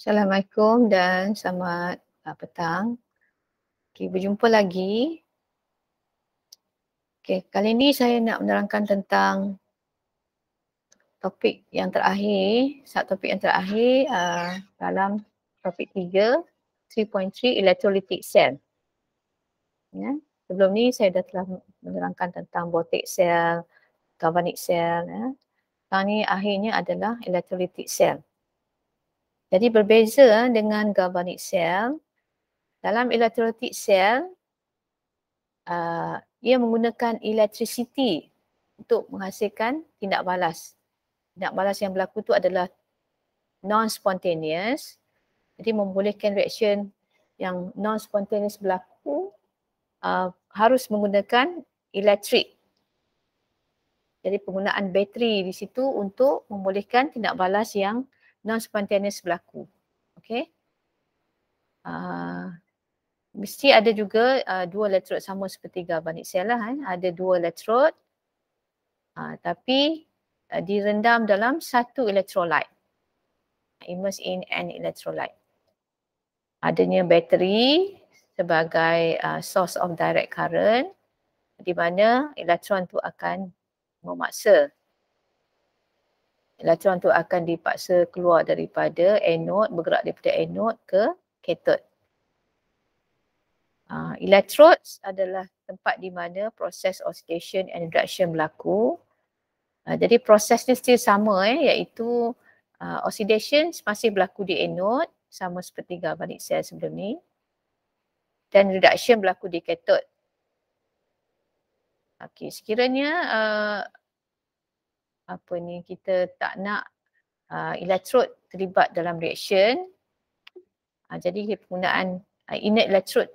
Assalamualaikum dan selamat uh, petang. Okay, berjumpa lagi. Okay, kali ini saya nak menerangkan tentang topik yang terakhir, satu topik yang terakhir uh, dalam topik 3, 3.3 electrolytic cell. Ya, yeah. sebelum ni saya dah telah menerangkan tentang botic cell, galvanic cell. Ya. Yeah. Sekarang ni akhirnya adalah electrolytic cell. Jadi berbeza eh, dengan galvanic cell, dalam electrolytic cell, uh, ia menggunakan electricity untuk menghasilkan tindak balas. Tindak balas yang berlaku itu adalah non-spontaneous. Jadi membolehkan reaction yang non-spontaneous berlaku uh, harus menggunakan elektrik. Jadi penggunaan bateri di situ untuk membolehkan tindak balas yang non-spontaneous berlaku. Okay. Uh, mesti ada juga uh, dua elektrod sama seperti galvanic cell lah. Eh. Ada dua elektrod uh, ah, tapi uh, direndam dalam satu electrolyte. Immersed in an electrolyte. Adanya bateri sebagai uh, source of direct current di mana elektron tu akan memaksa elektron tu akan dipaksa keluar daripada anode, bergerak daripada anode ke katod. Uh, ah, electrodes adalah tempat di mana proses oxidation and reduction berlaku. Uh, jadi prosesnya still sama eh, iaitu uh, oxidation masih berlaku di anode sama seperti galvanic cell sebelum ni dan reduction berlaku di katod. Okey, sekiranya uh, apa ni kita tak nak uh, ah, elektrod terlibat dalam reaction uh, jadi penggunaan uh, inert elektrod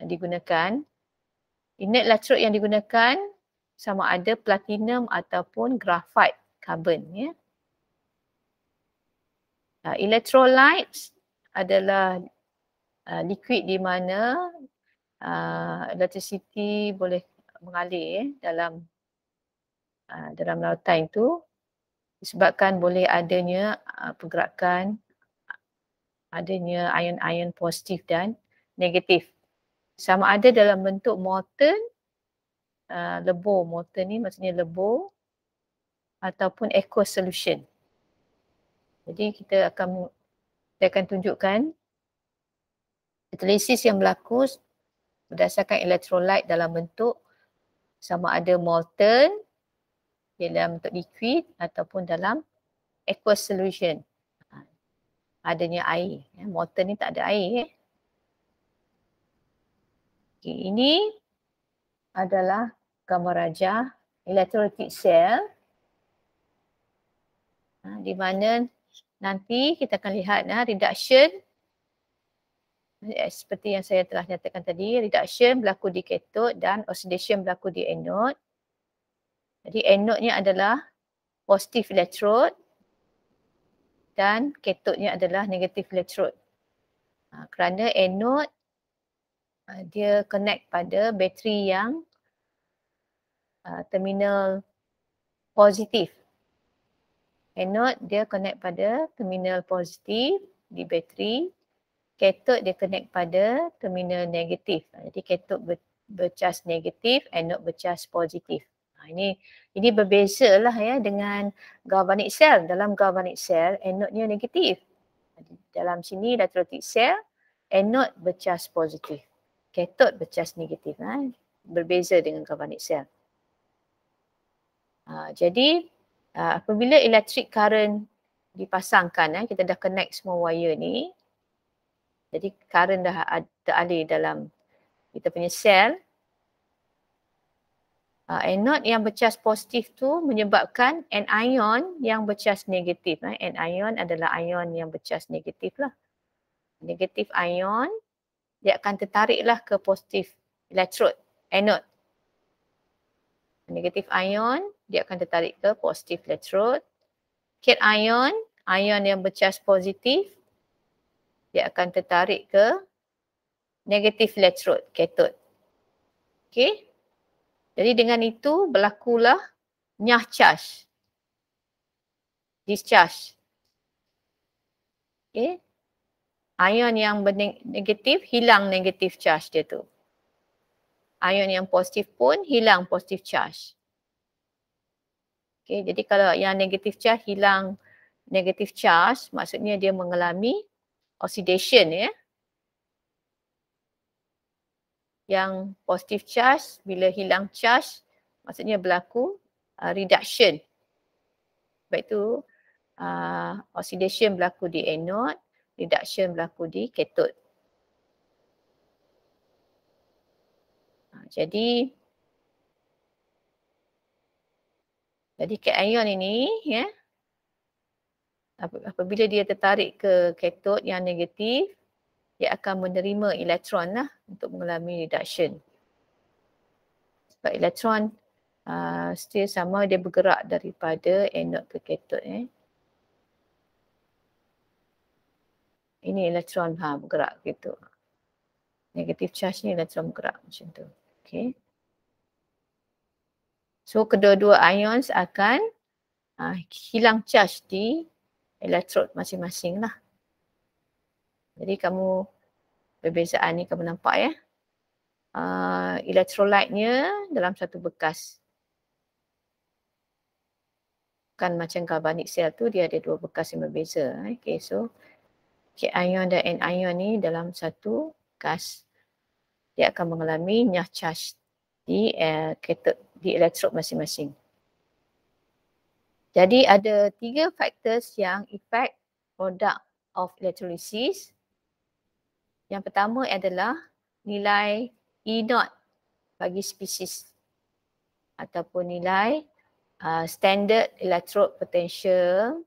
digunakan inert lah elektrod yang digunakan sama ada platinum ataupun graphite carbon ya uh, electrolytes adalah uh, liquid di mana uh, electricity boleh mengalir ya, dalam Ah, dalam lautan itu disebabkan boleh adanya uh, pergerakan adanya ion-ion positif dan negatif sama ada dalam bentuk molten uh, ah, lebur molten ni maksudnya lebur ataupun aqueous solution jadi kita akan saya akan tunjukkan katalisis yang berlaku berdasarkan elektrolit dalam bentuk sama ada molten ya, dalam bentuk liquid ataupun dalam aqueous solution ha. adanya air. Ya, motor ni tak ada air. Eh. Ya. Okay, ini adalah gambar raja electrolytic cell ha, di mana nanti kita akan lihat nah, ha, reduction ya, seperti yang saya telah nyatakan tadi reduction berlaku di katod dan oxidation berlaku di anode jadi anode-nya adalah positif electrode dan katodnya adalah negatif electrode. Ha, kerana anode ha, dia connect pada bateri yang ha, terminal positif. Anode dia connect pada terminal positif di bateri. Katod dia connect pada terminal negatif. Ha, jadi katod ber, bercas negatif, anode bercas positif. Ha, ini ini berbeza lah ya dengan galvanic cell. Dalam galvanic cell anode-nya negatif. Dalam sini electrolytic cell anode bercas positif. Katod bercas negatif. Ha. Berbeza dengan galvanic cell. Ha, jadi ha, apabila electric current dipasangkan, eh, kita dah connect semua wire ni. Jadi current dah teralih dalam kita punya cell uh, anode yang bercas positif tu menyebabkan anion yang bercas negatif. Eh. Anion adalah ion yang bercas negatif lah. Negatif ion dia akan tertariklah ke positif electrode, anode. Negatif ion dia akan tertarik ke positif electrode. Ket ion, ion yang bercas positif dia akan tertarik ke negatif electrode, cathode. Okay. Jadi dengan itu berlakulah nyah charge. Discharge. Okey, Ion yang negatif hilang negatif charge dia tu. Ion yang positif pun hilang positif charge. Okey, jadi kalau yang negatif charge hilang negatif charge maksudnya dia mengalami oxidation ya. Yeah. yang positive charge bila hilang charge maksudnya berlaku uh, reduction baik tu uh, oxidation berlaku di anode reduction berlaku di katod uh, Jadi jadi kation ini ya apabila dia tertarik ke katod yang negatif ia akan menerima elektron lah untuk mengalami reduction. Sebab elektron uh, still sama dia bergerak daripada anode ke kathode eh. Ini elektron ha, bergerak gitu. Negatif charge ni elektron bergerak macam tu. Okay. So kedua-dua ions akan uh, hilang charge di elektrod masing-masing lah. Jadi kamu perbezaan ni kamu nampak ya. Uh, ah, elektrolitnya dalam satu bekas. Bukan macam galvanic cell tu dia ada dua bekas yang berbeza. Okay so K-ion dan N-ion ni dalam satu bekas Dia akan mengalami nyah charge di uh, di elektrod masing-masing. Jadi ada tiga faktor yang efek produk of electrolysis yang pertama adalah nilai E not bagi spesies ataupun nilai uh, standard electrode potential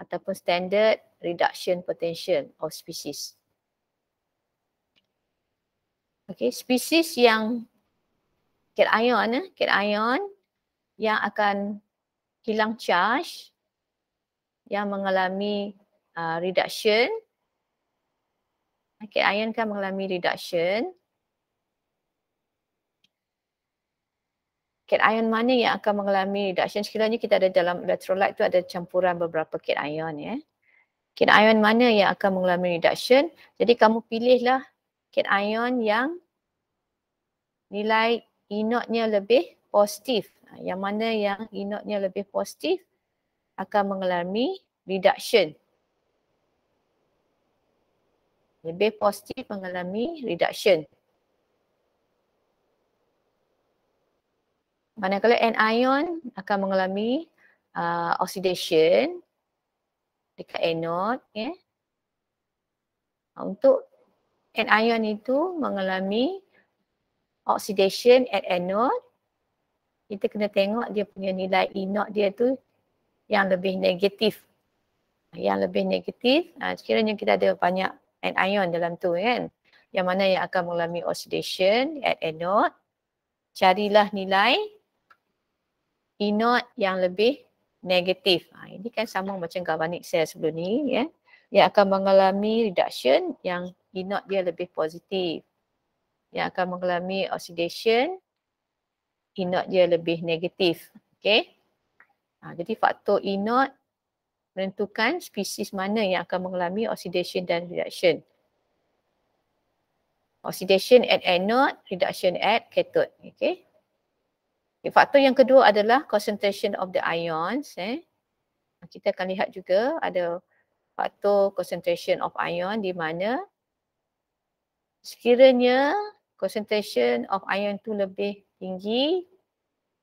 ataupun standard reduction potential of spesies. Okay, spesies yang cation, eh, cation yang akan hilang charge yang mengalami uh, reduction Okay, ion kan mengalami reduction. Ion mana yang akan mengalami reduction? Sekiranya kita ada dalam electrolyte tu ada campuran beberapa ion ya. Ion mana yang akan mengalami reduction? Jadi kamu pilihlah ion yang nilai inotnya lebih positif. Yang mana yang inotnya lebih positif akan mengalami reduction lebih positif mengalami reduction. Manakala anion akan mengalami uh, oxidation dekat anode. Yeah. Untuk anion itu mengalami oxidation at anode, kita kena tengok dia punya nilai E0 dia tu yang lebih negatif. Yang lebih negatif, uh, sekiranya kita ada banyak and ion dalam tu kan yang mana yang akan mengalami oxidation at anode carilah nilai E not yang lebih negatif ha, ini kan sama macam galvanic cell sebelum ni ya yang akan mengalami reduction yang E not dia lebih positif yang akan mengalami oxidation not dia lebih negatif Okay. ha, jadi faktor E not menentukan spesies mana yang akan mengalami oxidation dan reduction. Oxidation at anode, reduction at cathode. Okay. okay faktor yang kedua adalah concentration of the ions. Eh. Kita akan lihat juga ada faktor concentration of ion di mana sekiranya concentration of ion itu lebih tinggi,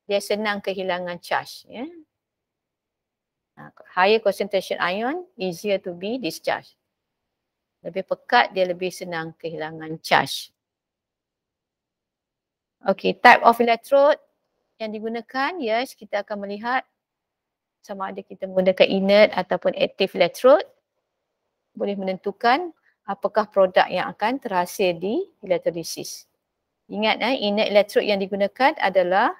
dia senang kehilangan charge. Yeah uh, higher concentration ion easier to be discharged lebih pekat dia lebih senang kehilangan charge Okay, type of electrode yang digunakan yes kita akan melihat sama ada kita menggunakan inert ataupun active electrode boleh menentukan apakah produk yang akan terhasil di electrolysis ingat eh inert electrode yang digunakan adalah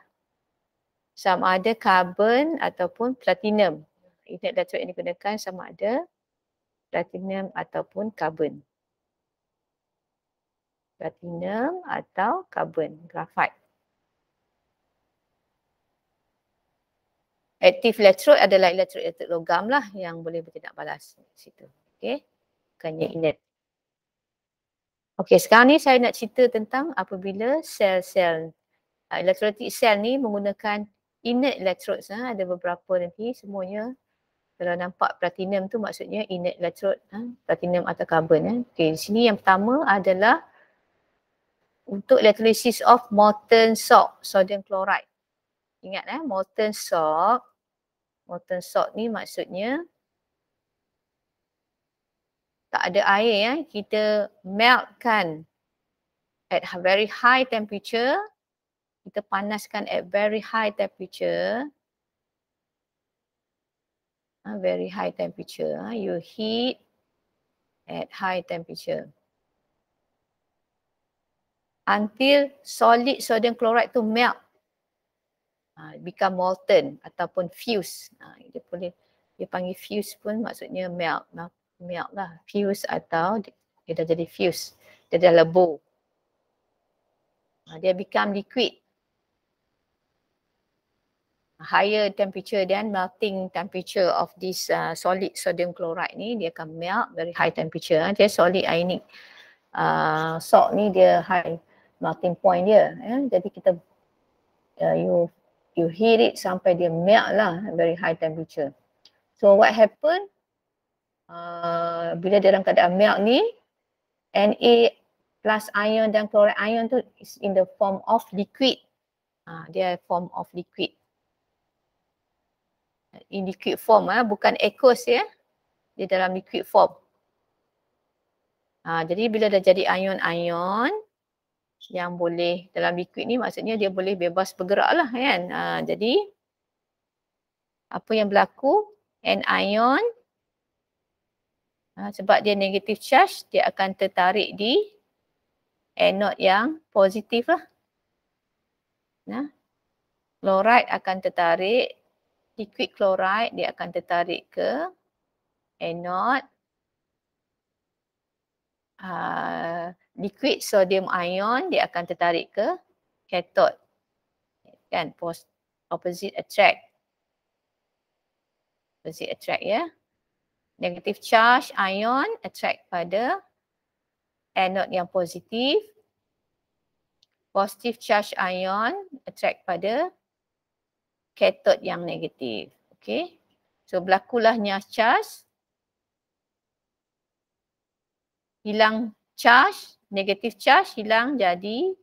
sama ada carbon ataupun platinum internet data yang digunakan sama ada platinum ataupun carbon. Platinum atau carbon, graphite. Aktif elektrod adalah elektrod elektrod logam lah yang boleh bertindak balas situ. Okey. Bukannya inert. Okey, sekarang ni saya nak cerita tentang apabila sel-sel uh, elektrolitik sel ni menggunakan inert elektrod. Ha? Ada beberapa nanti semuanya kalau nampak platinum tu maksudnya inert electrode ha? platinum atau carbon ya. Okey, di sini yang pertama adalah untuk electrolysis of molten salt, sodium chloride. Ingat eh, molten salt. Molten salt ni maksudnya tak ada air ya, kita meltkan at very high temperature. Kita panaskan at very high temperature uh, very high temperature. Uh, you heat at high temperature. Until solid sodium chloride tu melt. Uh, become molten ataupun fuse. Uh, dia boleh, dia panggil fuse pun maksudnya melt. Melt, melt lah. Fuse atau dia, dia dah jadi fuse. Dia dah lebur. Uh, dia become liquid higher temperature dan melting temperature of this uh, solid sodium chloride ni dia akan melt very high temperature dia solid ionic uh, salt ni dia high melting point dia eh? jadi kita uh, you you heat it sampai dia melt lah very high temperature so what happen uh, bila dia dalam keadaan melt ni Na plus ion dan chloride ion tu is in the form of liquid uh, dia form of liquid in liquid form ah bukan aqueous ya di dalam liquid form ha, jadi bila dah jadi ion-ion yang boleh dalam liquid ni maksudnya dia boleh bebas bergerak lah kan ha, jadi apa yang berlaku anion ha, ah, sebab dia negative charge dia akan tertarik di anode yang positif lah nah Fluoride akan tertarik liquid chloride dia akan tertarik ke anode uh, liquid sodium ion dia akan tertarik ke katod. kan post opposite attract opposite attract ya negative charge ion attract pada anode yang positif positive charge ion attract pada katod yang negatif. Okay. So berlakulah nyas charge. Hilang charge, negatif charge hilang jadi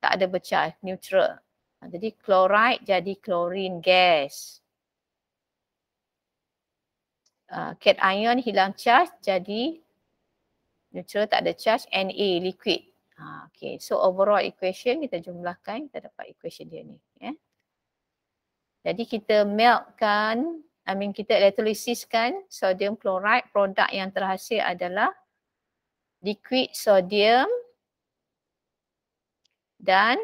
tak ada bercah, neutral. Ha, jadi chloride jadi chlorine gas. Uh, ha, cation hilang charge jadi neutral tak ada charge Na liquid. Uh, ha, okay. So overall equation kita jumlahkan kita dapat equation dia ni. Jadi kita melt-kan, I mean kita electrolysis-kan sodium chloride, produk yang terhasil adalah liquid sodium dan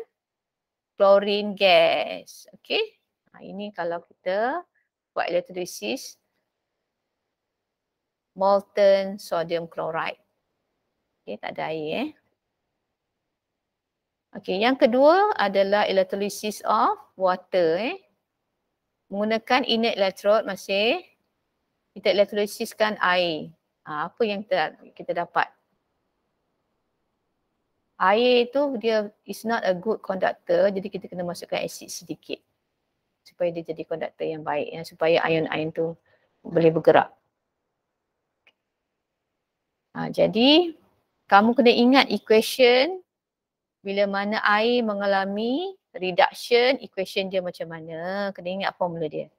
chlorine gas. Okey. ha, ini kalau kita buat elektrolisis molten sodium chloride. Okay, tak ada air eh. Okay, yang kedua adalah electrolysis of water eh menggunakan inert electrode masih kita elektrolisiskan air. Ha, apa yang kita, kita dapat? Air itu dia is not a good conductor jadi kita kena masukkan asid sedikit supaya dia jadi conductor yang baik ya, supaya ion-ion tu boleh bergerak. Ha, jadi kamu kena ingat equation bila mana air mengalami reduction equation dia macam mana. Kena ingat formula dia.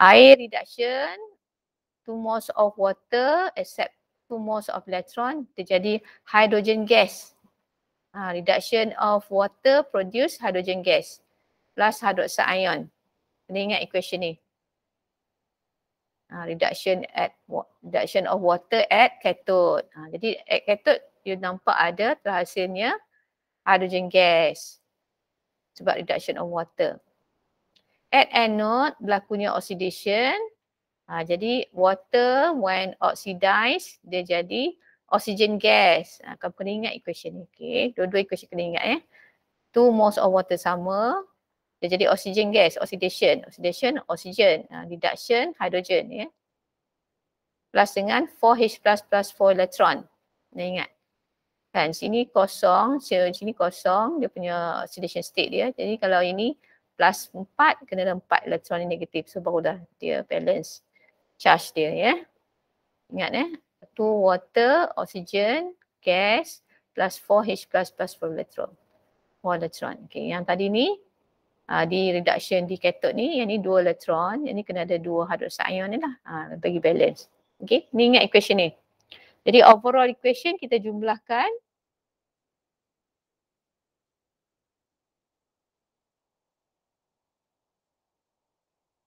Air reduction, two moles of water except two moles of electron, terjadi hydrogen gas. Ha, reduction of water produce hydrogen gas plus hydroxide ion. Kena ingat equation ni. Ha, reduction at reduction of water at cathode. Ha, jadi at cathode you nampak ada terhasilnya hydrogen gas sebab reduction of water. At anode berlakunya oxidation. Ha, jadi water when oxidize dia jadi oxygen gas. Ha, kamu kena ingat equation ni. Okay. Dua-dua equation kena ingat eh. Two moles of water sama. Dia jadi oxygen gas, oxidation. Oxidation, oxygen. Ha, reduction, hydrogen. Ya. Plus dengan 4H plus plus 4 electron. Kena ingat kan sini kosong sini kosong dia punya oxidation state dia jadi kalau ini plus 4 kena ada 4 elektron negatif so baru dah dia balance charge dia ya yeah. ingat eh ya. tu water oxygen gas plus 4h plus plus 4 elektron 4 elektron Okay, yang tadi ni uh, di reduction di katod ni yang ni 2 elektron yang ni kena ada 2 hydroxide ion ni lah uh, bagi balance Okay, ni ingat equation ni jadi overall equation kita jumlahkan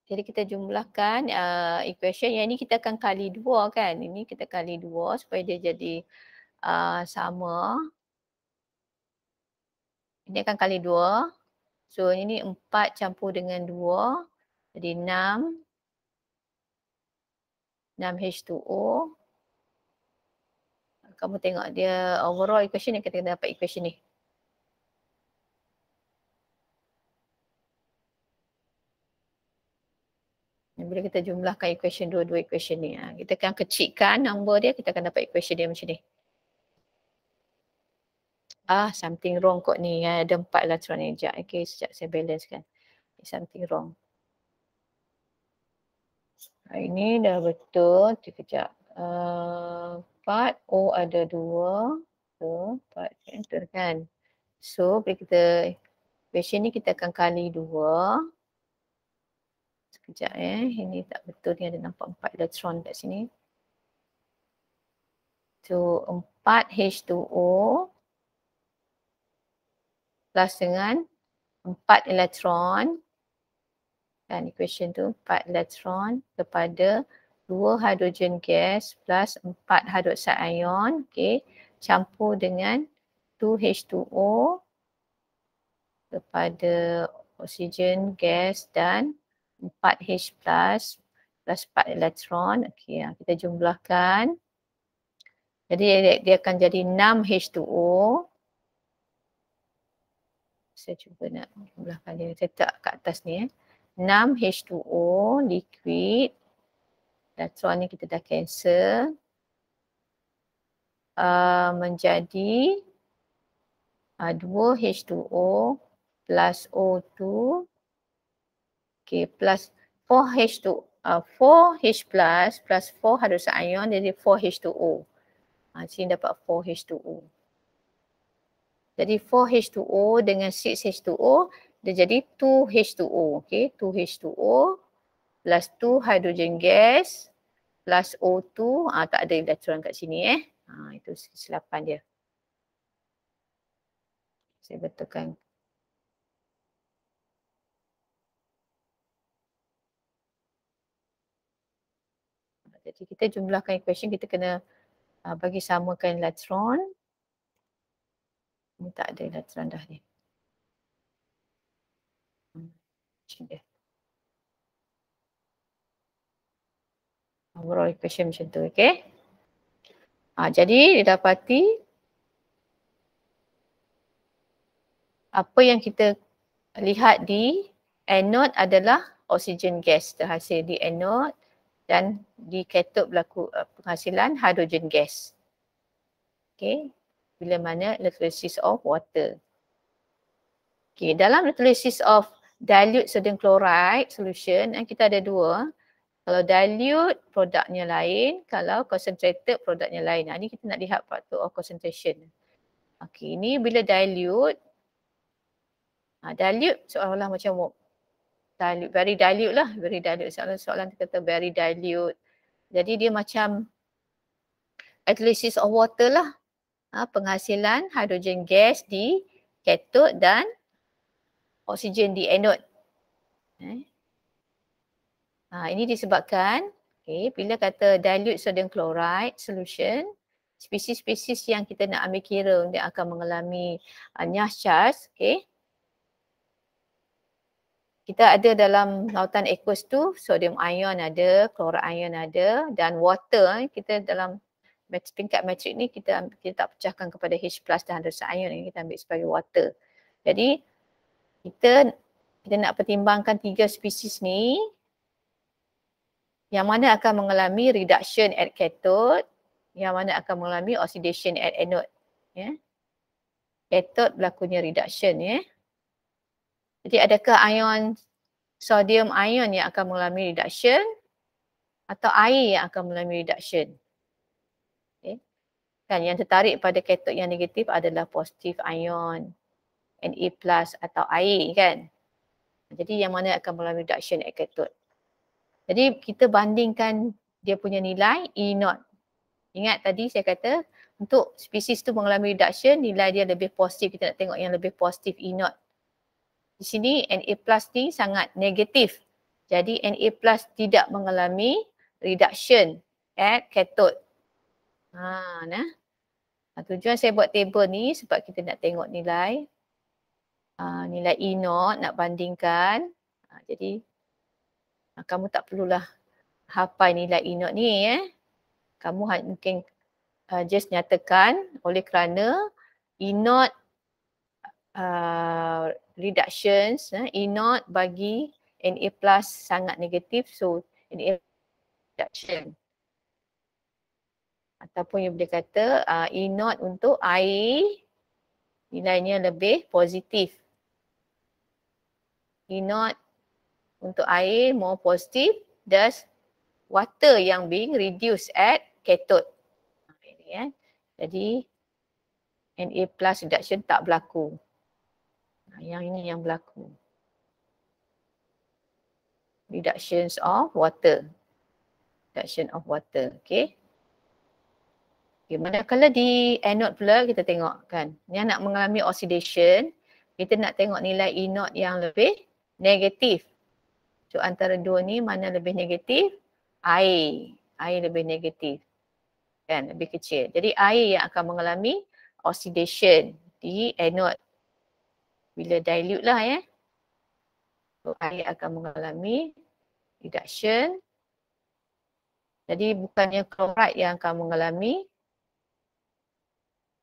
Jadi kita jumlahkan uh, equation yang ini kita akan kali dua kan. Ini kita kali dua supaya dia jadi uh, sama. Ini akan kali dua. So ini empat campur dengan dua. Jadi enam. Enam H2O. Kamu tengok dia overall equation yang kita dapat equation ni. bila kita jumlahkan equation dua-dua equation ni. Ha, kita akan kecilkan nombor dia, kita akan dapat equation dia macam ni. Ah, something wrong kot ni. Ha, ada empat elektron ni. Sekejap, okay, sekejap saya balancekan. Something wrong. Ah, ini dah betul. Sekejap. Empat, ah, O ada dua. So, empat, enter kan. So, bila kita, equation ni kita akan kali dua. Sekejap eh. Ini tak betul ni ada nampak empat elektron kat sini. Tu empat H2O plus dengan empat elektron dan equation tu empat elektron kepada dua hidrogen gas plus empat hidroxide ion okay, campur dengan 2H2O kepada oksigen gas dan 4H plus plus 4 elektron. Okey, ya. kita jumlahkan. Jadi dia, akan jadi 6H2O. Saya cuba nak jumlahkan dia. Saya tak kat atas ni. Eh. 6H2O liquid. Elektron ni kita dah cancel. Uh, menjadi uh, ah, 2H2O plus O2 Okay, plus 4H2, uh, 4H plus, plus 4 harus ion, jadi 4H2O. Uh, ah, sini dapat 4H2O. Jadi 4H2O dengan 6H2O, dia jadi 2H2O. Okay, 2H2O plus 2 hydrogen gas plus O2. Uh, ah, tak ada elektron kat sini eh. Uh, itu kesilapan dia. Saya betulkan Okay, kita jumlahkan equation kita kena uh, bagi samakan latron. Ini hmm, tak ada latron dah ni. Hmm, Overall equation macam tu, okay. Uh, jadi didapati apa yang kita lihat di anode adalah oksigen gas terhasil di anode dan diketup berlaku uh, penghasilan hidrogen gas. Okey, bila mana electrolysis of water. Okey, dalam electrolysis of dilute sodium chloride solution eh, kita ada dua. Kalau dilute produknya lain, kalau concentrated produknya lain. ini kita nak lihat faktor of concentration. Okey, ini bila dilute ah, dilute seolah-olah macam dilute, very dilute lah, very dilute. Soalan-soalan kata very dilute. Jadi dia macam atlasis of water lah. Ha, penghasilan hidrogen gas di katod dan oksigen di anode. Eh. Ha, ini disebabkan okay, bila kata dilute sodium chloride solution, spesies-spesies yang kita nak ambil kira dia akan mengalami uh, nyas charge, okay, kita ada dalam lautan aquos tu sodium ion ada, chloride ion ada dan water eh, kita dalam tingkat matrix ni kita kita tak pecahkan kepada H plus dan hydrogen ion yang kita ambil sebagai water. Jadi kita kita nak pertimbangkan tiga spesies ni yang mana akan mengalami reduction at cathode, yang mana akan mengalami oxidation at anode. Ya. Yeah. Cathode berlakunya reduction ya. Yeah. Jadi adakah ion sodium ion yang akan mengalami reduction atau air yang akan mengalami reduction? Okay. Kan yang tertarik pada ketuk yang negatif adalah positif ion Na plus atau air kan? Jadi yang mana akan mengalami reduction at ketuk? Jadi kita bandingkan dia punya nilai E not. Ingat tadi saya kata untuk spesies tu mengalami reduction nilai dia lebih positif. Kita nak tengok yang lebih positif E not di sini Na plus ni sangat negatif. Jadi Na plus tidak mengalami reduction at ya, cathode. Ha, nah. Ha, tujuan saya buat table ni sebab kita nak tengok nilai ha, nilai E naught nak bandingkan. Ha, jadi ha, kamu tak perlulah hafal nilai E naught ni eh. Kamu ha, mungkin uh, just nyatakan oleh kerana E naught uh, reductions eh, E naught bagi Na plus sangat negatif so Na reduction ataupun you boleh kata uh, E naught untuk air nilainya lebih positif E naught untuk air more positif, thus water yang being reduced at cathode. Eh. Jadi NA plus reduction tak berlaku. Ah, yang ini yang berlaku. Reductions of water. Reduction of water. Okay. Okay, manakala di anode pula kita tengok kan. ni nak mengalami oxidation, kita nak tengok nilai E not yang lebih negatif. So antara dua ni mana lebih negatif? Air. Air lebih negatif. Kan, lebih kecil. Jadi air yang akan mengalami oxidation di anode bila dilute lah ya. So, air akan mengalami reduction. Jadi bukannya chloride yang akan mengalami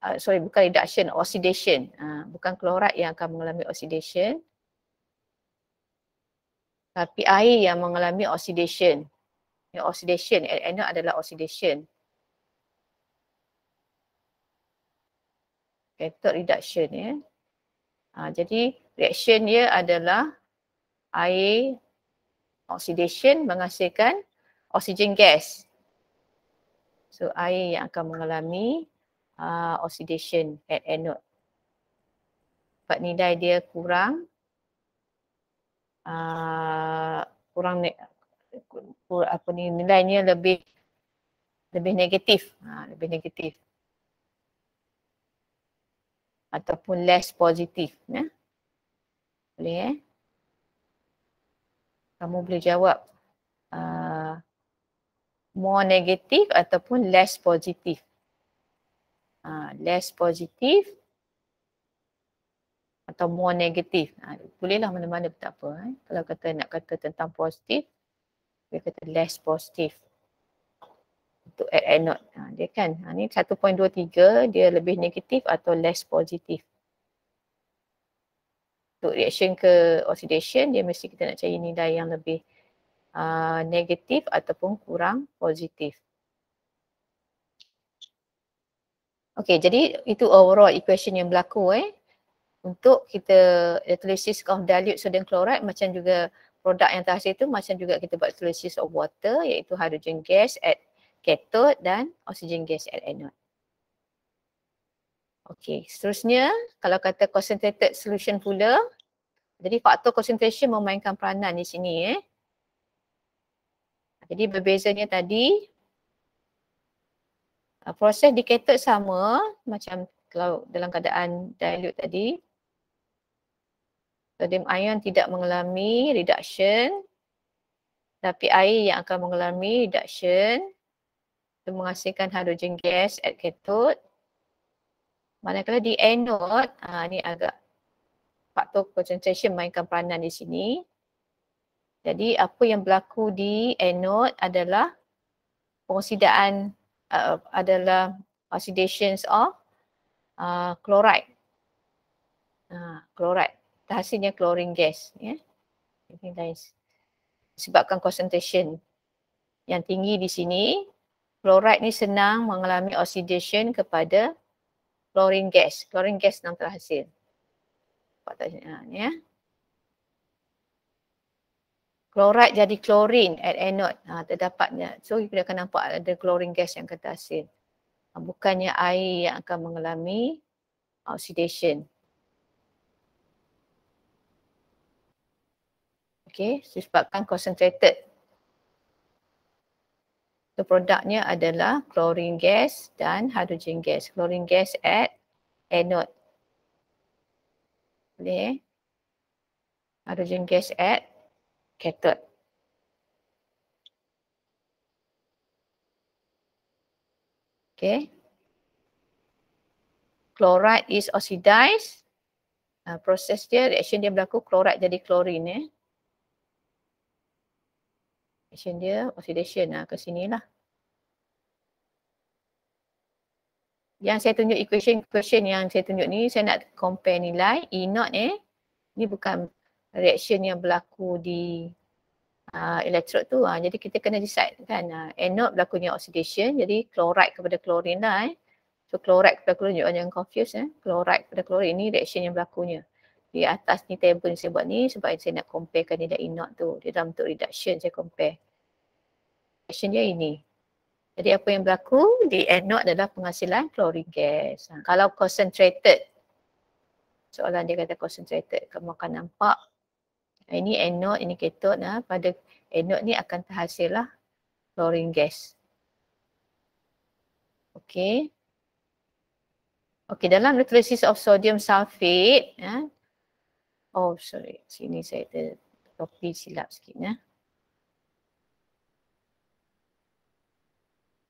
uh, sorry bukan reduction, oxidation. Uh, bukan chloride yang akan mengalami oxidation. Tapi air yang mengalami oxidation. Ini oxidation, LNO adalah oxidation. Kathode reduction ya. Yeah. Ha, jadi reaction dia adalah air oxidation menghasilkan oksigen gas. So air yang akan mengalami uh, oxidation at anode. Sebab nilai dia kurang uh, kurang apa ni nilainya lebih lebih negatif. Uh, lebih negatif ataupun less positif. Ya? Boleh eh? Kamu boleh jawab uh, more negative ataupun less positif. Uh, less positif atau more negatif. Uh, ha, bolehlah mana-mana tak apa. Eh? Kalau kata nak kata tentang positif, dia kata less positif untuk add not, Ha, dia kan, ha, ni 1.23 dia lebih negatif atau less positif. Untuk reaction ke oxidation, dia mesti kita nak cari nilai yang lebih uh, negatif ataupun kurang positif. Okey, jadi itu overall equation yang berlaku eh. Untuk kita electrolysis of dilute sodium chloride macam juga produk yang terhasil itu macam juga kita buat electrolysis of water iaitu hydrogen gas at katod dan oksigen gas LNO. Okey, seterusnya kalau kata concentrated solution pula, jadi faktor concentration memainkan peranan di sini eh. Jadi berbezanya tadi uh, proses di katod sama macam kalau dalam keadaan dilute tadi sodium ion tidak mengalami reduction tapi air yang akan mengalami reduction itu menghasilkan hidrogen gas at ketod. Manakala di anode, ha, ni agak faktor concentration mainkan peranan di sini. Jadi apa yang berlaku di anode adalah pengoksidaan uh, adalah oxidations of uh, chloride. Ha, chloride. Uh, hasilnya chlorine gas. Yeah. Sebabkan concentration yang tinggi di sini Fluoride ni senang mengalami oxidation kepada chlorine gas. Chlorine gas senang terhasil. Nampak tak sini? Ya. Chloride jadi chlorine at anode. Ha, terdapatnya. So kita akan nampak ada chlorine gas yang akan terhasil. Ha, bukannya air yang akan mengalami oxidation. Okay, sebabkan concentrated the produknya adalah chlorine gas dan hydrogen gas. Chlorine gas at anode. Boleh? Eh? Hydrogen gas at cathode. Okay. Chloride is oxidized. Uh, proses dia, reaction dia berlaku, chloride jadi chlorine. Eh action dia oxidation lah ke sini lah. Yang saya tunjuk equation equation yang saya tunjuk ni saya nak compare nilai E not eh. Ni bukan reaction yang berlaku di uh, ah, elektrod tu. Uh. Jadi kita kena decide kan uh, E not berlakunya oxidation. Jadi chloride kepada klorin lah eh. So chloride kepada klorin jangan confuse eh. Chloride kepada klorin ni reaction yang berlakunya di atas ni table ni saya buat ni sebab saya nak comparekan dia dan inot tu. Dia dalam bentuk reduction saya compare. Reduction dia ini. Jadi apa yang berlaku di anode adalah penghasilan chlorine gas. Ha, kalau concentrated. Soalan dia kata concentrated. Kamu akan nampak ha, ini anode, ini ketod. Nah, ha, pada anode ni akan terhasil lah chlorine gas. Okay. Okay, dalam electrolysis of sodium sulfate, eh, Oh sorry, sini saya ada copy silap sikit ya.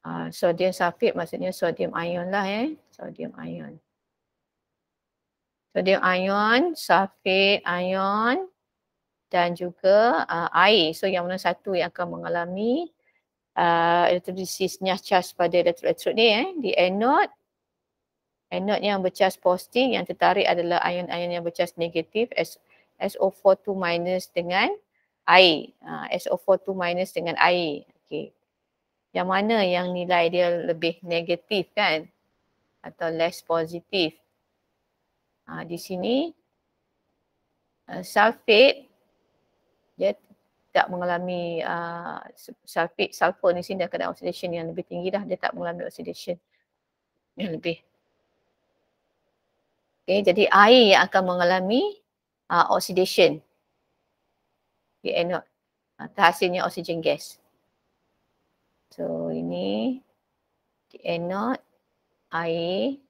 Uh, sodium sulfate maksudnya sodium ion lah eh. Sodium ion. Sodium ion, sulfate ion dan juga uh, air. So yang mana satu yang akan mengalami uh, ah, elektrolisis nyas charge pada elektrolit ni eh. Di anode anode yang bercas positif yang tertarik adalah ion-ion yang bercas negatif SO4 2 minus dengan air. Uh, SO4 2 minus dengan air. Okay. Yang mana yang nilai dia lebih negatif kan? Atau less positif. Uh, di sini uh, sulfate dia tak mengalami uh, sulfate sulfur ni sini dah kena oxidation yang lebih tinggi dah. Dia tak mengalami oxidation yang lebih Okay, jadi air yang akan mengalami uh, oxidation. Okay, anode. Uh, terhasilnya oksigen gas. So, ini di anode air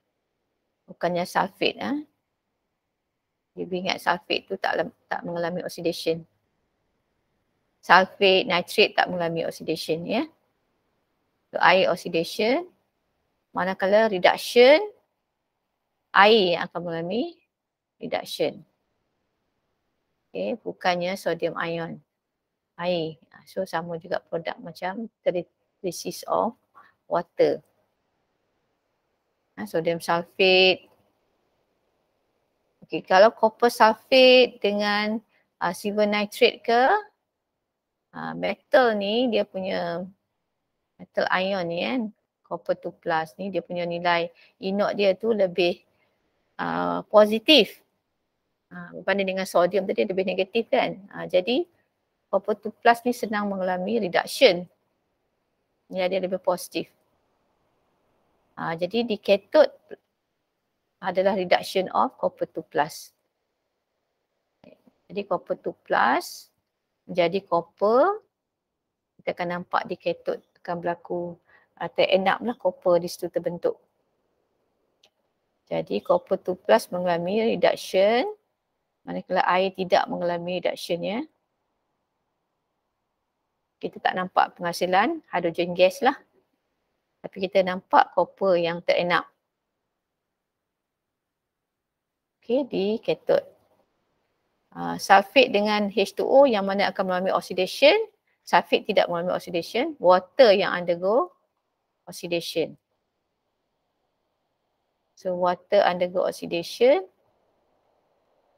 bukannya sulfate. Eh. Ah. You ingat sulfate tu tak tak mengalami oxidation. Sulfate, nitrate tak mengalami oxidation. ya. Yeah. So, air oxidation. Manakala reduction air yang akan mengalami reduction. Okay, bukannya sodium ion. Air. Ah, so sama juga produk macam thesis of water. Ah, sodium sulfate. Okay, kalau copper sulfate dengan uh, silver nitrate ke uh, metal ni dia punya metal ion ni kan. Copper 2 plus ni dia punya nilai inok dia tu lebih uh, positif uh, berbanding dengan sodium tadi lebih negatif kan uh, jadi apa tu plus ni senang mengalami reduction ni ada ya, lebih positif uh, jadi di ketod adalah reduction of copper 2 plus. Jadi copper 2 plus jadi copper kita akan nampak di ketod akan berlaku atau end up lah copper di situ terbentuk. Jadi copper 2 plus mengalami reduction manakala air tidak mengalami reduction ya. Kita tak nampak penghasilan hydrogen gas lah. Tapi kita nampak copper yang terenap. Okay di ketod. Uh, ah, sulfate dengan H2O yang mana akan mengalami oxidation. Sulfate tidak mengalami oxidation. Water yang undergo oxidation. So water undergo oxidation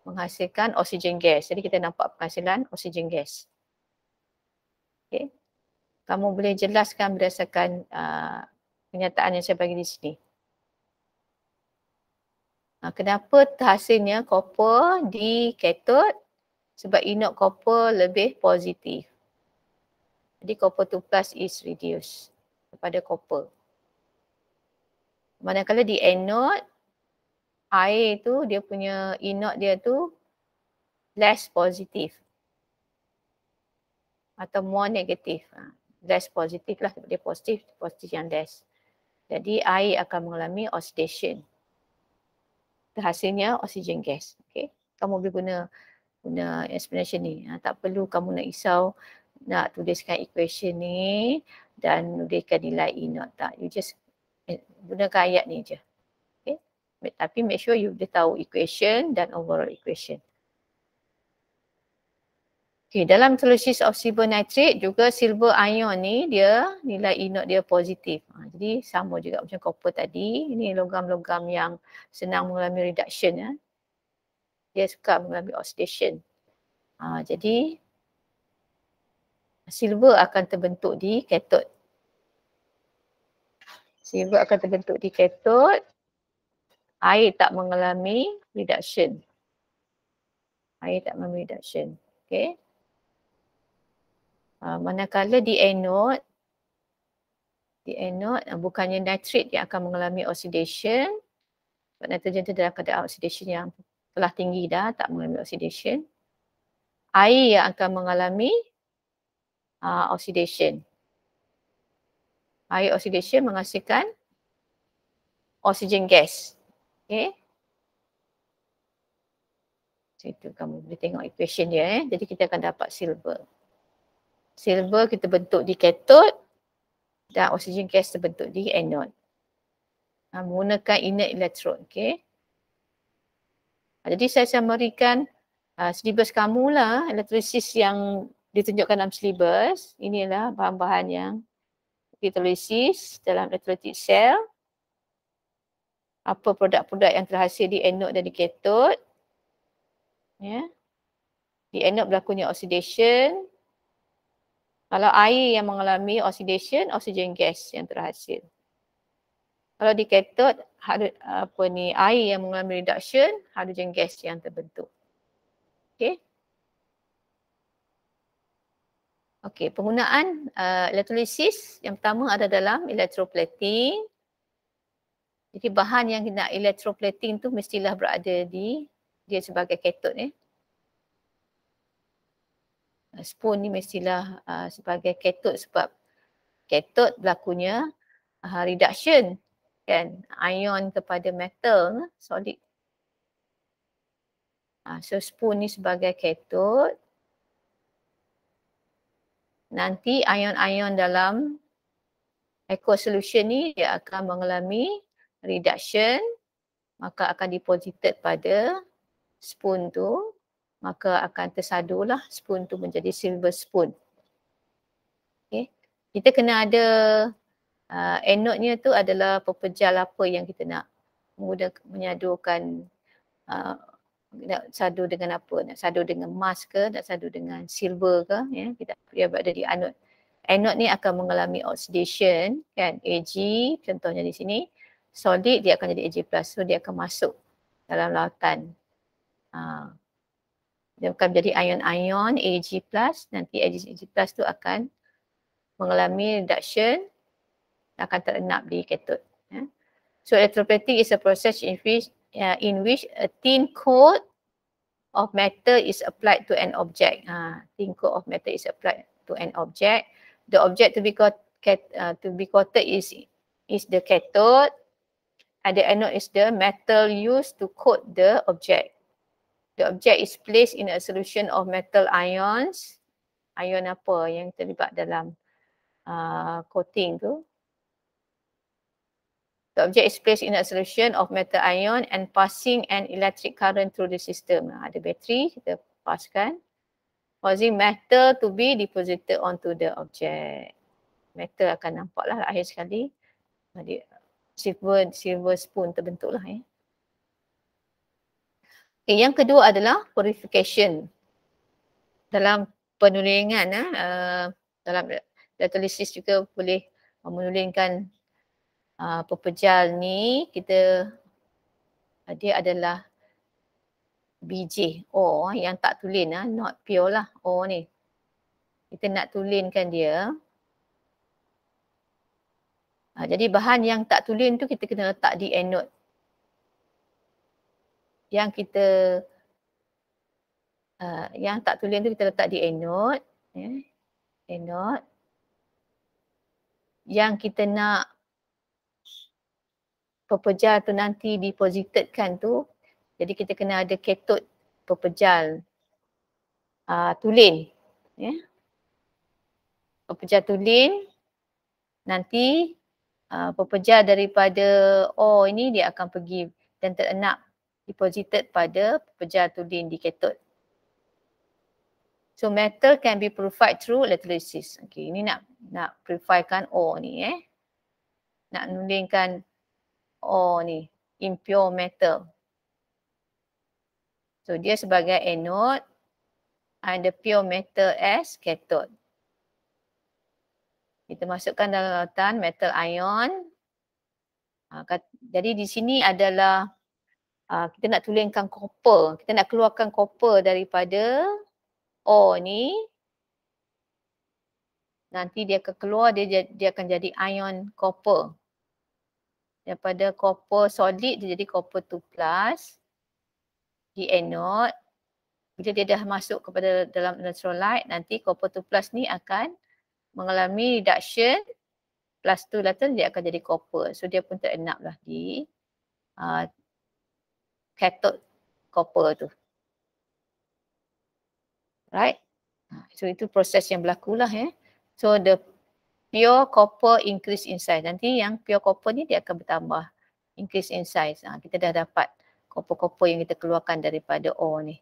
menghasilkan oksigen gas. Jadi kita nampak penghasilan oksigen gas. Okay. Kamu boleh jelaskan berdasarkan uh, kenyataan yang saya bagi di sini. Uh, kenapa hasilnya copper di katod? Sebab inok copper lebih positif. Jadi copper 2 plus is reduced kepada copper. Manakala di anode, air tu dia punya inode dia tu less positif atau more negatif. Ha, less positif lah dia positif, positif yang less. Jadi air akan mengalami oxidation. terhasilnya oksigen gas. Okay. Kamu boleh guna guna explanation ni. Ha, tak perlu kamu nak isau nak tuliskan equation ni dan tuliskan nilai E not tak. You just gunakan ayat ni je. Okay. Tapi make sure you dah tahu equation dan overall equation. Okay, dalam solusis of silver nitrate juga silver ion ni dia nilai inot dia positif. Ha, jadi sama juga macam copper tadi. Ini logam-logam yang senang mengalami reduction. Ya. Dia suka mengalami oxidation. Ha, jadi silver akan terbentuk di katod sehingga akan terbentuk di ketod air tak mengalami reduction air tak mengalami reduction okey uh, manakala di anode di anode uh, ah, bukannya nitrit yang akan mengalami oxidation sebab nitrogen itu dalam keadaan oxidation yang telah tinggi dah tak mengalami oxidation air yang akan mengalami uh, oxidation air oxidation menghasilkan oksigen gas. Okey. So, itu kamu boleh tengok equation dia eh. Jadi kita akan dapat silver. Silver kita bentuk di katod dan oksigen gas terbentuk di anode. Ha, menggunakan inert electrode. Okey. Ha, jadi saya samarikan uh, ha, silibus kamu lah. Elektrisis yang ditunjukkan dalam silibus. Inilah bahan-bahan yang erythrocytolysis dalam erythrocyte cell. Apa produk-produk yang terhasil di anode dan di katode. Ya. Yeah. Di anode berlakunya oxidation. Kalau air yang mengalami oxidation, oxygen gas yang terhasil. Kalau di katode, apa ni, air yang mengalami reduction, hydrogen gas yang terbentuk. Okay. Okey, penggunaan uh, elektrolisis yang pertama ada dalam electroplating. Jadi bahan yang kita nak electroplating tu mestilah berada di dia sebagai katod ya. Eh. Uh, spoon ni mestilah uh, sebagai katod sebab katod berlakunya uh, reduction kan ion kepada metal solid. Uh, so spoon ni sebagai katod nanti ion-ion dalam echo solution ni dia akan mengalami reduction maka akan deposited pada spoon tu maka akan tersadulah spoon tu menjadi silver spoon. Okay. Kita kena ada uh, anode-nya tu adalah pepejal apa yang kita nak menggunakan menyadukan uh, nak sadu dengan apa nak sadu dengan emas ke nak sadu dengan silver ke ya kita dia berada di anod anod ni akan mengalami oxidation kan Ag contohnya di sini solid dia akan jadi Ag plus so dia akan masuk dalam lautan ha. dia akan jadi ion-ion Ag plus nanti Ag, Ag plus tu akan mengalami reduction akan terenap di ketut ya. so electroplating is a process in which uh, in which a thin coat of matter is applied to an object. Uh, thin coat of matter is applied to an object. The object to be coated uh, ah, to be coated is is the cathode, and the anode is the metal used to coat the object. The object is placed in a solution of metal ions. Ion apa yang terlibat dalam uh, coating tu? The object is placed in a solution of metal ion and passing an electric current through the system. Ha, ada bateri, kita paskan. Causing metal to be deposited onto the object. Metal akan nampak lah akhir sekali. Jadi ha, silver, silver spoon terbentuk lah. Eh. Okay, yang kedua adalah purification. Dalam penulingan, ha, eh, uh, dalam elektrolisis eh, juga boleh menulingkan uh, ah, pepejal ni kita ah, dia adalah BJ or oh, yang tak tulen ah not pure lah or oh, ni. Kita nak tulenkan dia. Ha, jadi bahan yang tak tulen tu kita kena letak di anode. Yang kita uh, yang tak tulen tu kita letak di anode, ya. Yeah. Anode. Yang kita nak pepejal tu nanti deposited kan tu jadi kita kena ada ketod pepejal uh, ah, tulen ya yeah. pepejal tulen nanti uh, ah, pepejal daripada oh ini dia akan pergi dan terenak deposited pada pepejal tulen di ketod so metal can be purified through electrolysis okey ini nak nak purifykan ore oh, ni eh nak nulingkan oh ni impure metal. So dia sebagai anode ada pure metal as cathode. Kita masukkan dalam lautan metal ion. Ah, jadi di sini adalah ah, kita nak tulenkan copper. Kita nak keluarkan copper daripada O ni. Nanti dia akan keluar, dia, dia akan jadi ion copper daripada copper solid dia jadi copper 2 plus di anode bila dia dah masuk kepada dalam electrolyte nanti copper 2 plus ni akan mengalami reduction plus 2 latent dia akan jadi copper so dia pun terenap lah di uh, cathode copper tu right ah, so itu proses yang berlaku lah eh so the pure copper increase in size. Nanti yang pure copper ni dia akan bertambah increase in size. Ha, kita dah dapat copper-copper yang kita keluarkan daripada ore ni.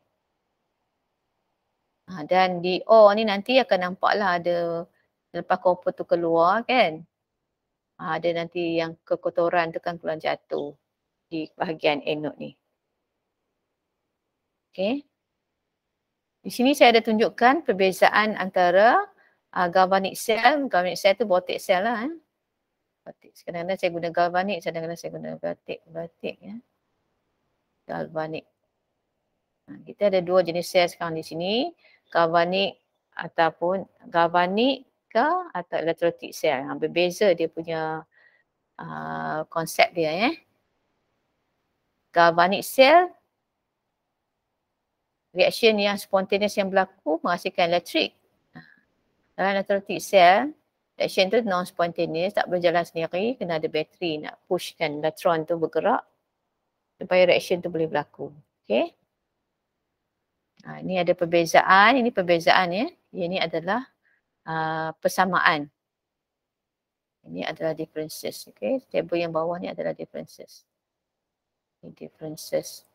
Ha, dan di ore ni nanti akan nampaklah ada lepas copper tu keluar kan. Ha, ada nanti yang kekotoran tu kan keluar jatuh di bahagian anode ni. Okay. Di sini saya ada tunjukkan perbezaan antara uh, galvanic cell. Galvanic cell tu botik cell lah. Eh. Botik. Kadang-kadang saya guna galvanic, kadang-kadang saya guna batik. Batik ya. Galvanic. Nah, kita ada dua jenis cell sekarang di sini. Galvanic ataupun galvanic ke atau electrolytic cell. Yang ah, berbeza dia punya uh, konsep dia. Eh. Galvanic cell reaksi yang spontaneous yang berlaku menghasilkan elektrik dalam natriotic cell reaction tu non spontaneous tak boleh berjalan sendiri kena ada bateri nak pushkan elektron tu bergerak supaya reaction tu boleh berlaku Okay? ha, ini ada perbezaan ini perbezaan ya ini adalah uh, persamaan ini adalah differences Okay? table yang bawah ni adalah differences ini differences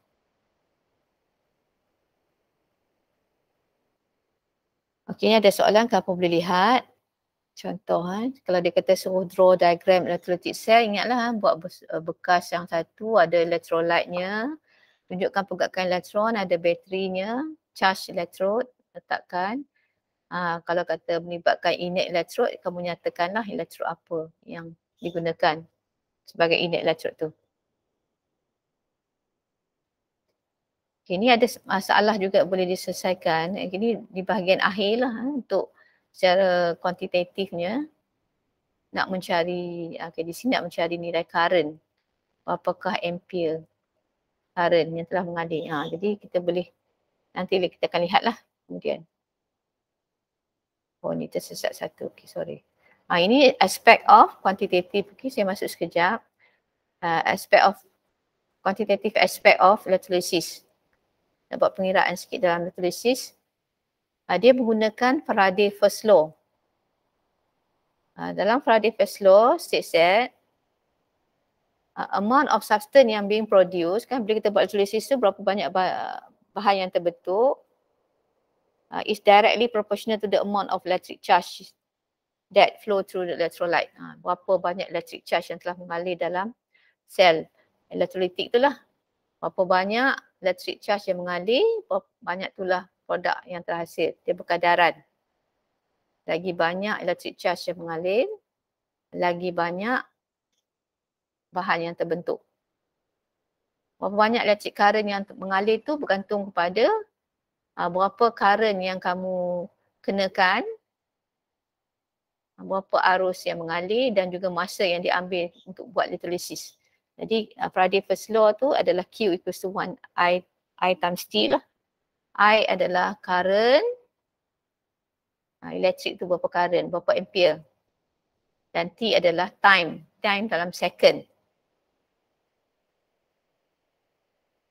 Okey, ada soalan kamu boleh lihat. Contoh kan, kalau dia kata suruh draw diagram electrolytic cell, ingatlah ha, buat eh, bekas yang satu ada elektrolitnya tunjukkan pegakan elektron, ada baterinya, charge electrode, letakkan. Ha, kalau kata melibatkan inert electrode, kamu nyatakanlah electrode apa yang digunakan sebagai inert electrode tu. Okay, ini ada masalah ah, juga boleh diselesaikan. Ini eh, di bahagian akhir lah eh, untuk secara kuantitatifnya nak mencari, ah, okay, di sini nak mencari nilai current. Apakah ampere current yang telah mengalir. Ha, ah, jadi kita boleh, nanti kita akan lihatlah kemudian. Oh ni tersesat satu, okay, sorry. Ha, ini aspect of quantitative, okay, saya masuk sekejap. Uh, aspect of, quantitative aspect of electrolysis nak buat pengiraan sikit dalam nukleosis. Uh, ah, dia menggunakan Faraday first law. Uh, dalam Faraday first law states that uh, amount of substance yang being produced kan bila kita buat nukleosis tu berapa banyak bahan yang terbentuk uh, is directly proportional to the amount of electric charge that flow through the electrolyte. Uh, berapa banyak electric charge yang telah mengalir dalam sel elektrolitik tu lah. Berapa banyak electric charge yang mengalir, banyak itulah produk yang terhasil. Dia berkadaran. Lagi banyak electric charge yang mengalir, lagi banyak bahan yang terbentuk. Berapa banyak electric current yang mengalir itu bergantung kepada uh, berapa current yang kamu kenakan, berapa arus yang mengalir dan juga masa yang diambil untuk buat electrolysis. Jadi uh, Faraday first law tu adalah Q equals to 1 I I times T lah. I adalah current. Uh, electric tu berapa current, berapa ampere. Dan T adalah time. Time dalam second.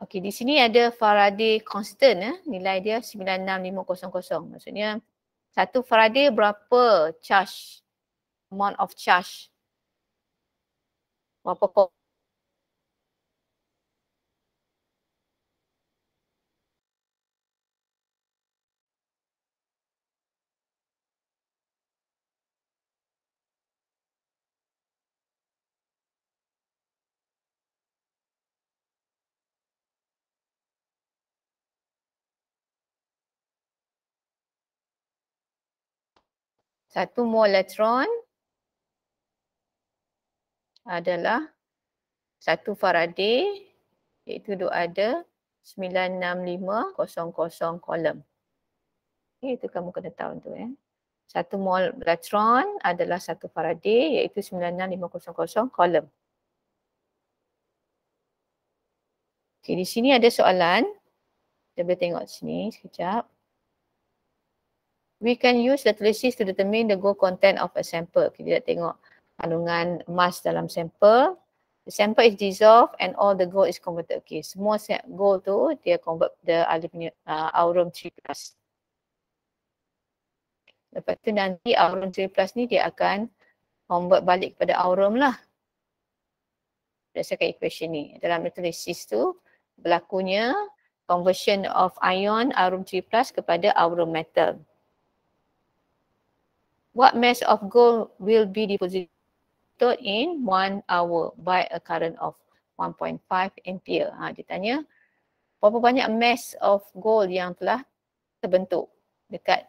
Okey di sini ada Faraday constant eh. Nilai dia 96500. Maksudnya satu Faraday berapa charge? Amount of charge? Berapa kok? satu mol elektron adalah satu Faraday iaitu dia ada 96500 kolom. Okay, itu kamu kena tahu tu ya. Eh. Satu mol elektron adalah satu Faraday iaitu 96500 kolom. Okay, di sini ada soalan. Kita boleh tengok sini sekejap we can use the tracing to determine the gold content of a sample. Okay, kita tengok kandungan emas dalam sampel. The sample is dissolved and all the gold is converted. Okay, semua gold tu dia convert the aluminium uh, aurum 3 plus. Lepas tu nanti aurum 3 plus ni dia akan convert balik kepada aurum lah. Berdasarkan equation ni. Dalam metalisis tu berlakunya conversion of ion aurum 3 plus kepada aurum metal what mass of gold will be deposited in one hour by a current of 1.5 ampere? Ha, dia tanya, berapa banyak mass of gold yang telah terbentuk dekat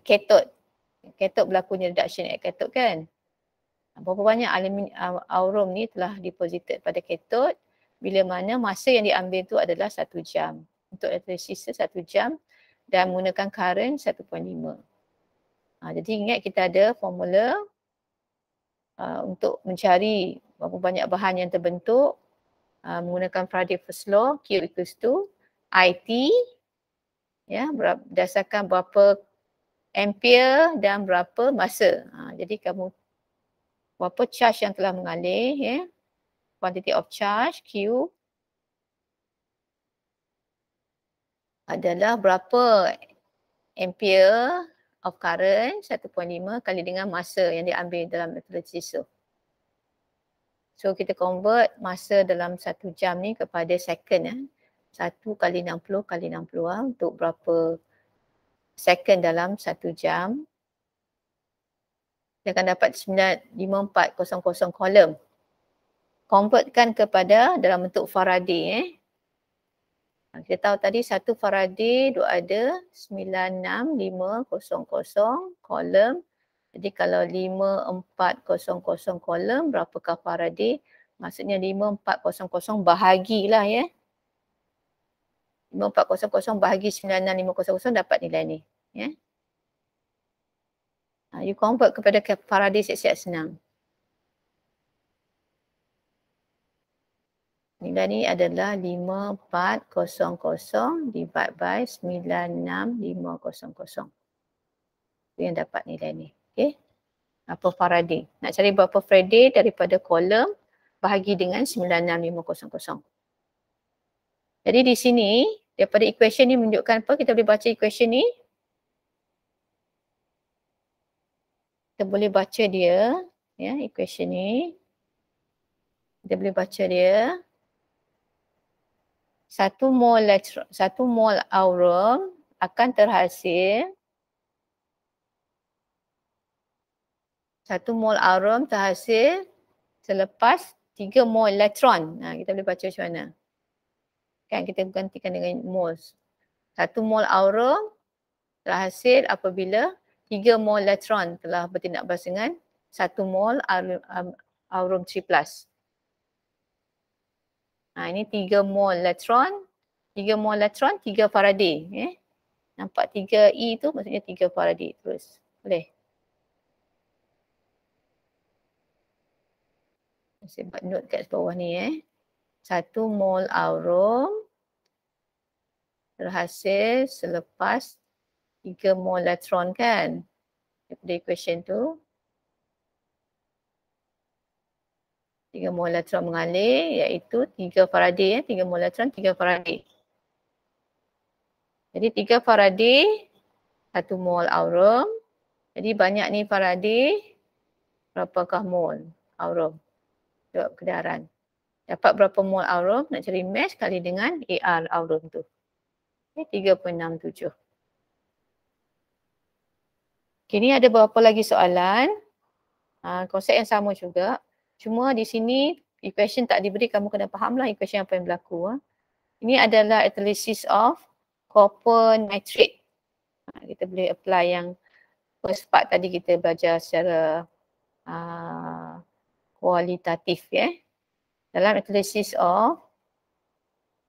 katod? Katod berlakunya reduction at katod kan? Ha, berapa banyak aluminium aurum ni telah deposited pada katod bila mana masa yang diambil tu adalah satu jam. Untuk elektrisisa satu jam dan menggunakan current Ha, jadi ingat kita ada formula ha, untuk mencari berapa banyak bahan yang terbentuk ha, menggunakan Friday First Law Q equals to IT ya berdasarkan berapa ampere dan berapa masa. Ha, jadi kamu berapa charge yang telah mengalir ya quantity of charge Q adalah berapa ampere of current 1.5 kali dengan masa yang diambil dalam electricity serve. So kita convert masa dalam satu jam ni kepada second. Eh. Satu kali 60 kali 60 lah untuk berapa second dalam satu jam. Kita akan dapat 95400 kolom. Convertkan kepada dalam bentuk Faraday. Eh. Ah, kita tahu tadi satu Faraday dia ada 96500 kolom. Jadi kalau 5400 kolom berapakah Faraday? Maksudnya 5400 bahagilah ya. 5400 bahagi 96500 dapat nilai ni. Ya. Ah, you convert kepada Faraday siap-siap senang. Nilai ni adalah 5400 divided by 96500. Itu yang dapat nilai ni. Okay. Apa Faraday? Nak cari berapa Faraday daripada kolom bahagi dengan 96500. Jadi di sini daripada equation ni menunjukkan apa? Kita boleh baca equation ni. Kita boleh baca dia. Ya, equation ni. Kita boleh baca dia satu mol lah, satu mol aurum akan terhasil satu mol aurum terhasil selepas tiga mol elektron. Ha, kita boleh baca macam mana. Kan kita gantikan dengan mol. Satu mol aurum terhasil apabila tiga mol elektron telah bertindak bersama dengan satu mol aurum, aurum 3 plus. Ha, ini tiga mol elektron, tiga mol elektron, tiga Faraday. Eh. Nampak tiga E tu maksudnya tiga Faraday terus. Boleh? Saya buat note kat bawah ni eh. Satu mol aurum terhasil selepas tiga mol elektron kan daripada equation tu. tiga molatron mengalir iaitu tiga faraday ya tiga molatron tiga faraday jadi tiga faraday satu mol aurum jadi banyak ni faraday berapakah mol aurum jawab kedaran dapat berapa mol aurum nak cari mass kali dengan AR aurum tu okay, 3.67 Okay, ada beberapa lagi soalan. Uh, konsep yang sama juga. Cuma di sini equation tak diberi kamu kena fahamlah equation apa yang berlaku. Ha. Ini adalah atelisis of copper nitrate. Ha, kita boleh apply yang first part tadi kita belajar secara uh, kualitatif ya. Yeah. Dalam atelisis of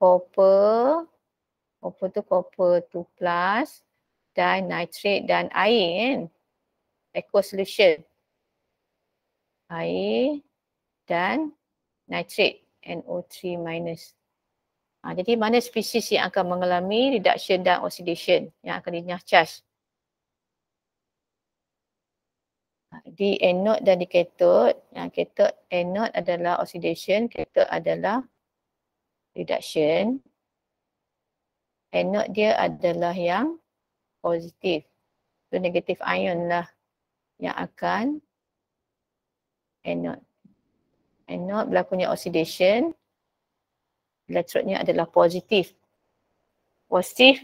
copper, copper tu copper 2 plus dan nitrate dan air kan. Yeah. Eco solution. Air dan nitrate NO3 minus. Ha, jadi mana spesies yang akan mengalami reduction dan oxidation yang akan dinyah ah, charge. Di anode dan di cathode, yang cathode anode adalah oxidation, cathode adalah reduction. Anode dia adalah yang positif. So negatif ion lah yang akan anode anode berlakunya oxidation elektrodnya adalah positif positif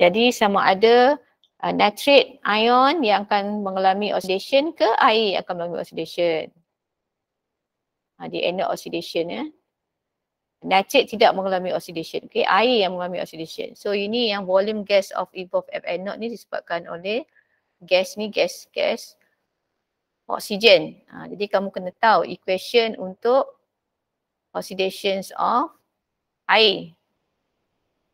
jadi sama ada uh, nitrate ion yang akan mengalami oxidation ke air yang akan mengalami oxidation uh, di anode oxidation ya nitrate tidak mengalami oxidation okey air yang mengalami oxidation so ini yang volume gas of evolved anode ni disebabkan oleh gas ni gas gas oksigen. Ha, jadi kamu kena tahu equation untuk oxidation of air.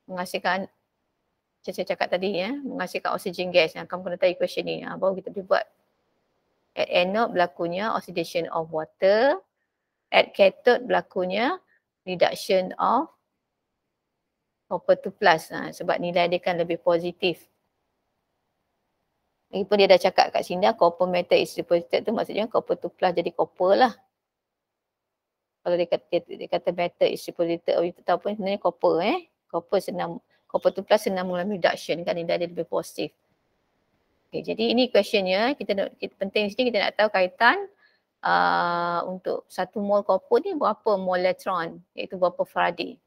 Menghasilkan macam saya cakap tadi ya, menghasilkan oksigen gas. Ha, kamu kena tahu equation ni. Ha, baru kita boleh buat. At anode berlakunya oxidation of water. At cathode berlakunya reduction of copper 2 plus. Ha, sebab nilai dia kan lebih positif. Lagipun dia dah cakap kat sini dah copper metal is deposited tu maksudnya copper tu plus jadi copper lah. Kalau dia kata, dia kata metal is deposited atau oh, tahu pun sebenarnya copper eh. Copper senang, copper tu plus senang mengalami reduction kan dia ada lebih positif. Okay, jadi ini questionnya kita, kita penting sini kita nak tahu kaitan uh, untuk satu mol copper ni berapa mol elektron iaitu berapa faraday.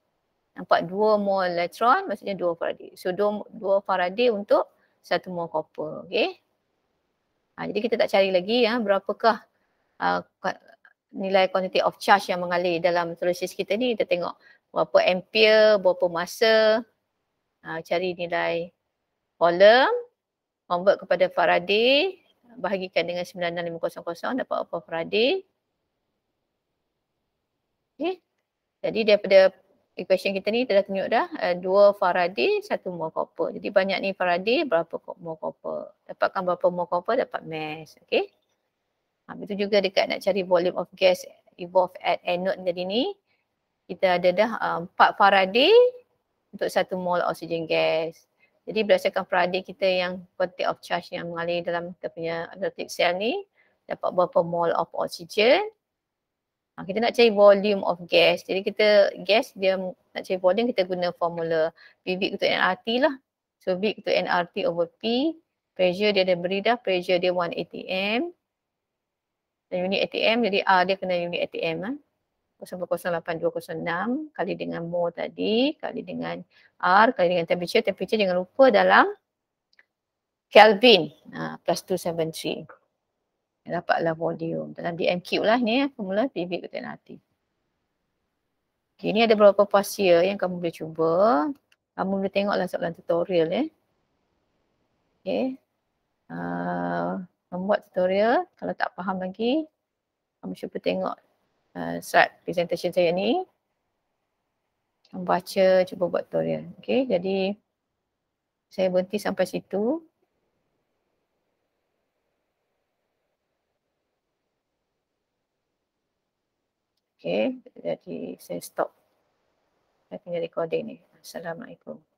Nampak dua mol elektron maksudnya dua faraday. So dua, dua faraday untuk satu mol copper. Okay. Ha, jadi kita tak cari lagi ya berapakah uh, nilai quantity of charge yang mengalir dalam solusis kita ni. Kita tengok berapa ampere, berapa masa. Ha, cari nilai volume. Convert kepada Faraday. Bahagikan dengan 96500 dapat apa Faraday. Okay. Jadi daripada equation kita ni telah tunjuk dah uh, eh, 2 Faraday satu mol copper. Jadi banyak ni Faraday berapa mol copper. Dapatkan berapa mol copper dapat mass. Okay. Ha, itu juga dekat nak cari volume of gas evolve at anode jadi ni kita ada dah uh, eh, 4 Faraday untuk satu mol oxygen gas. Jadi berdasarkan Faraday kita yang quantity of charge yang mengalir dalam kita punya electric cell ni dapat berapa mol of oxygen Ha, kita nak cari volume of gas. Jadi kita gas dia nak cari volume kita guna formula PV to nRT lah. So V to nRT over P. Pressure dia ada beri dah. Pressure dia 1 atm. Dan unit atm jadi R dia kena unit atm lah. 0.08206 kali dengan mo tadi kali dengan R kali dengan temperature. Temperature jangan lupa dalam Kelvin uh, plus 273 yang dapatlah volume dalam DMQ lah ni ya, formula PV alternatif. Okay, ini ada beberapa pasir yang kamu boleh cuba. Kamu boleh tengoklah soalan tutorial ya. Okay. Uh, membuat tutorial. Kalau tak faham lagi, kamu cuba tengok uh, slide presentation saya ni. Kamu baca, cuba buat tutorial. Okay, jadi saya berhenti sampai situ. Okay, jadi saya stop. Saya punya recording ni. Assalamualaikum.